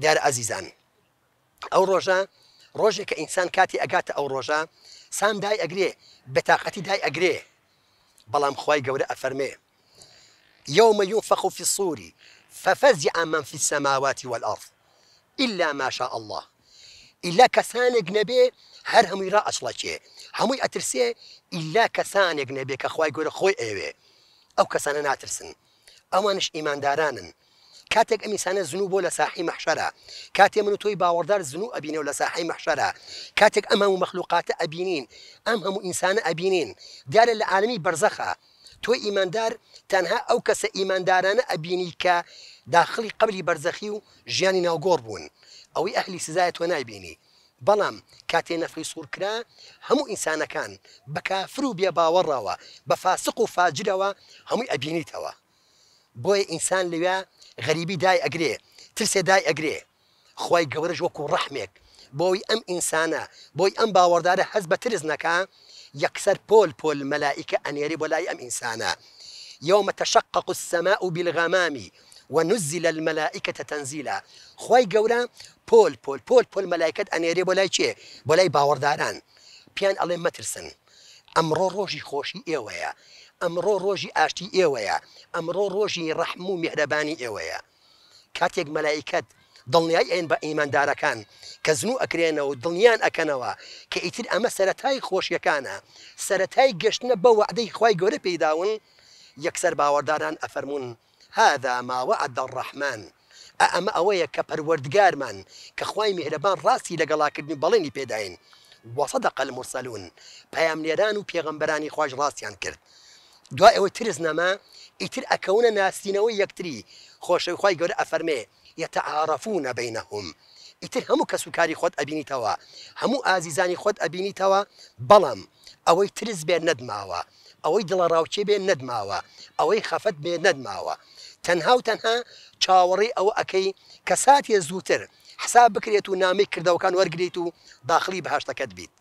دیار ئازیزان ئەو ڕۆژە ڕۆژێک کە ئینسان کاتی ئەگاتە ئەو ڕۆژە سام دای ئەگرێ بەتاقەتی دای ئەگرێ بەڵام خی گەورە ئەفەرمێ يوم ينفخ في الصور ففزع من في السماوات والأرض إلا ما شاء الله إلا كسانك نبي هر همي را أصلك همي أترسي إلا كسانك نبي كخواي قول خوي أيوه أو كسانا ناترسن أوانش إيمان دارانن کاتێک ئەمیسانە زنوو بۆ لە ساحی مەحشەرە کاتێ من و تۆی باوەڕدار زنوو ئەبینە و لە ساحی مەحشەرە کاتێک ئەمە و مەخلوقاتە ئەبینین ئەم هەموو ئینسانە ئەبینین دیارە لە عالمی بەرزەخە تۆ ئیماندار تەنها ئەو کەسە ئیماندارانە ئەبینی کە داخلی قبلی بەرزەخی و ژیانی ناوگۆڕ بوون ئەوەی ئەهلی سزایە تۆ نایبینی بەڵام کاتێ نەفری سوورکرا هەموو ئینسانەکان بە کافر و بێ باوەڕەوە بە فاسق و فاجرەوە هەمووی ئەبینیتەوە بۆیە ئینسان لەوێ غريبي داي أجري ترسي داي أجري خوي جورج وكو رحمك بوي أم إنسانة بوي أم باوردارة حزب بە يكسر بول بول ملائكة أن يريب ولا أم إنسانة يوم تشقق السماء بالغمام ونزل الملائكة تنزيلا خوي جورا بول بول بول بول ملائكة أن يريب ولا شيء ولا باورداران بيان الله ما ترسن ئەمڕۆ ڕۆژی خۆشی ئێوەیە ئەمڕۆ ڕۆژی ئاشتی ئێوەیە ئەمڕۆ ڕۆژی ڕەحم و میهرەبانی ئێوەیە کاتێک مەلایکت دڵنیای ئەین بە ئەیماندارەکان کە زنو ئەکرێنەوە و دڵنیان ئەکەنەوە کە ئیتر ئەمە سەتای خۆشیەکانە سەتای گەشتنە بە وعدەی خی گەورە پێداون یەکسەر باوەداران ئەفەرمونون هذا ماوە عدە ڕەحمان. ئەمە ئەوەیە کە پەروەردگارمان کە خی میهرەبان ڕاستی لەگەڵاکردنی بەڵێنی پێداین وەسەدەق المرسلون پەیامنێران و پێغەمبەرانی خۆش ڕاستیان کرد دو ئەوە ترس نەما ئیتر ئەکەونە ناسینەوەی یەکتری خۆشەویخوای گەورە ئەفەرمێ یتەعاعرفونە بینەهم ئیتر هەموو کەسوکاری خۆت ئەبینیتەوە هەموو ئازیزانی خۆت ئەبینیتەوە بەڵام ئەوەی ترس بێ نەدماوە ئەوەی دڵە ڕاوچێ بێ نەدماوە ئەوەی خەفەت بێ نەدماوە تەنها و تەنها چاوەڕی ئەوە ئەەکەی کەساتێ زووتر حساب بکرێت و نامی کردەوەکان وەرگیت و داخلی بەهشتەکەت بیت.